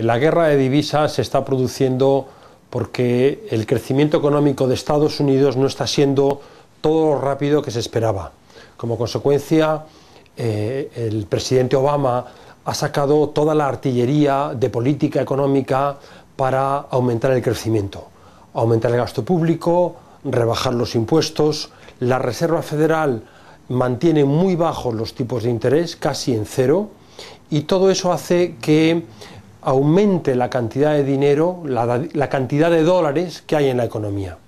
La guerra de divisas se está produciendo porque el crecimiento económico de Estados Unidos no está siendo todo lo rápido que se esperaba. Como consecuencia, eh, el presidente Obama ha sacado toda la artillería de política económica para aumentar el crecimiento, aumentar el gasto público, rebajar los impuestos. La Reserva Federal mantiene muy bajos los tipos de interés, casi en cero, y todo eso hace que aumente la cantidad de dinero, la, cantidad de dólares que hay en la economía.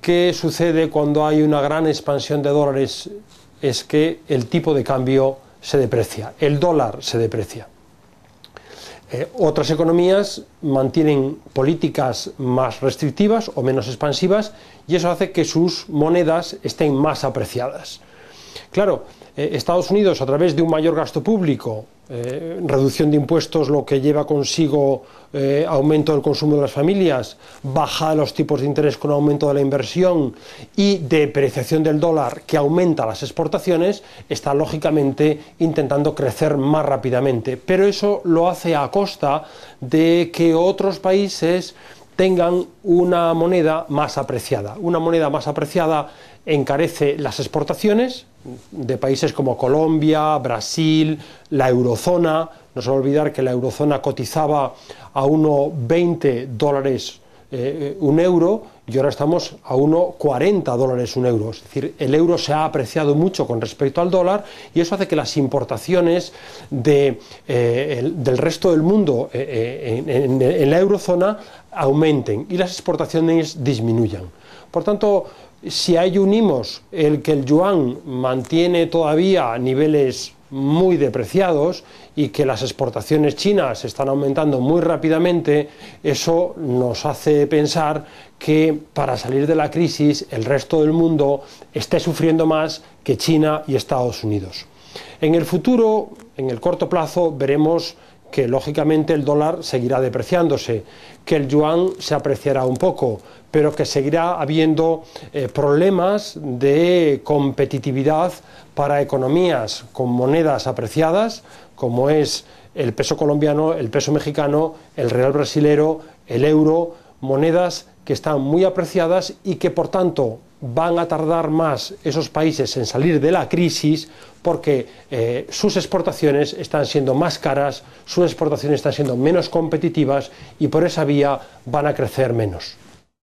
¿Qué sucede cuando hay una gran expansión de dólares? Es que el tipo de cambio se deprecia, el dólar se deprecia. Eh, otras economías mantienen políticas más restrictivas o menos expansivas y eso hace que sus monedas estén más apreciadas. Claro, eh, Estados Unidos a través de un mayor gasto público eh, reducción de impuestos lo que lleva consigo eh, aumento del consumo de las familias, baja de los tipos de interés con aumento de la inversión y depreciación del dólar que aumenta las exportaciones, está lógicamente intentando crecer más rápidamente. Pero eso lo hace a costa de que otros países tengan una moneda más apreciada. Una moneda más apreciada encarece las exportaciones de países como Colombia, Brasil, la eurozona. No se va a olvidar que la eurozona cotizaba a unos 20 dólares eh, un euro y ahora estamos a 1,40 dólares un euro. Es decir, el euro se ha apreciado mucho con respecto al dólar y eso hace que las importaciones de, eh, del resto del mundo eh, en, la eurozona aumenten y las exportaciones disminuyan. Por tanto, si a ello unimos el que el yuan mantiene todavía niveles muy depreciados y que las exportaciones chinas están aumentando muy rápidamente, eso nos hace pensar que para salir de la crisis el resto del mundo esté sufriendo más que China y Estados Unidos. En el futuro, en el corto plazo, veremos que lógicamente el dólar seguirá depreciándose, que el yuan se apreciará un poco, pero que seguirá habiendo eh, problemas de competitividad para economías con monedas apreciadas, como es el peso colombiano, el peso mexicano, el real brasilero, el euro, monedas que están muy apreciadas y que por tanto van a tardar más esos países en salir de la crisis porque eh, sus exportaciones están siendo más caras, sus exportaciones están siendo menos competitivas y por esa vía van a crecer menos.